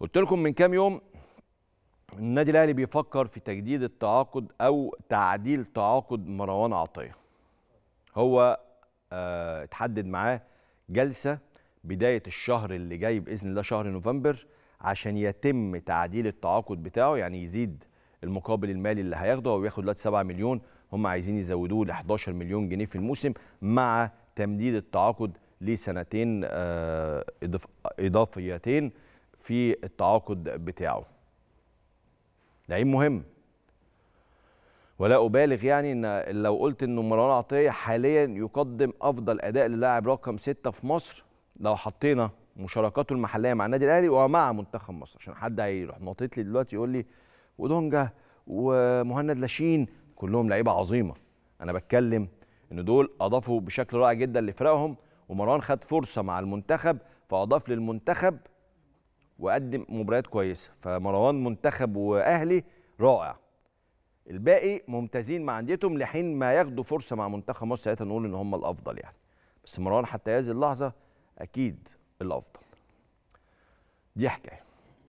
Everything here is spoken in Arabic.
قلت لكم من كام يوم النادي الاهلي بيفكر في تجديد التعاقد او تعديل تعاقد مروان عطيه هو اه اتحدد معاه جلسه بدايه الشهر اللي جاي باذن الله شهر نوفمبر عشان يتم تعديل التعاقد بتاعه يعني يزيد المقابل المالي اللي هياخده هو بياخد دلوقتي 7 مليون هم عايزين يزودوه ل 11 مليون جنيه في الموسم مع تمديد التعاقد لسنتين اه اضافيتين في التعاقد بتاعه لعيب مهم ولا ابالغ يعني ان لو قلت انه مروان عطيه حاليا يقدم افضل اداء للاعب رقم ستة في مصر لو حطينا مشاركاته المحليه مع النادي الاهلي ومع منتخب مصر عشان حد هيروح ناطط لي دلوقتي يقول لي ودونجا ومهند لاشين كلهم لعيبه عظيمه انا بتكلم ان دول اضافوا بشكل رائع جدا لفرقهم ومروان خد فرصه مع المنتخب فاضاف للمنتخب وقدم مباريات كويسه فمروان منتخب واهلي رائع الباقي ممتازين مع انديتهم لحين ما ياخدوا فرصه مع منتخب مصر ساعتها نقول ان هم الافضل يعني بس مروان حتى هذه اللحظه اكيد الافضل دي حكايه